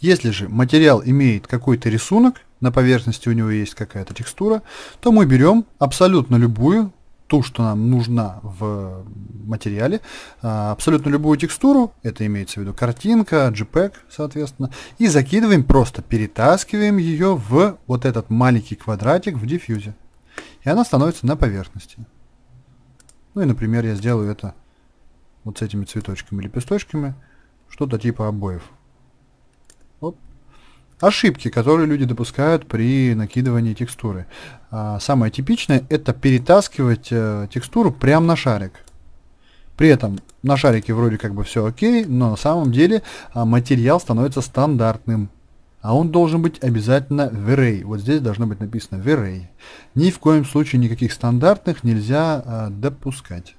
Если же материал имеет какой-то рисунок, на поверхности у него есть какая-то текстура, то мы берем абсолютно любую, ту, что нам нужна в материале, а, абсолютно любую текстуру, это имеется в виду картинка, JPEG, соответственно, и закидываем, просто перетаскиваем ее в вот этот маленький квадратик в диффьюзе. И она становится на поверхности. Ну и, например, я сделаю это вот с этими цветочками, лепесточками, что-то типа обоев ошибки, которые люди допускают при накидывании текстуры. А, самое типичное это перетаскивать э, текстуру прямо на шарик. При этом на шарике вроде как бы все окей, но на самом деле а, материал становится стандартным. А он должен быть обязательно в array. Вот здесь должно быть написано в array. Ни в коем случае никаких стандартных нельзя а, допускать.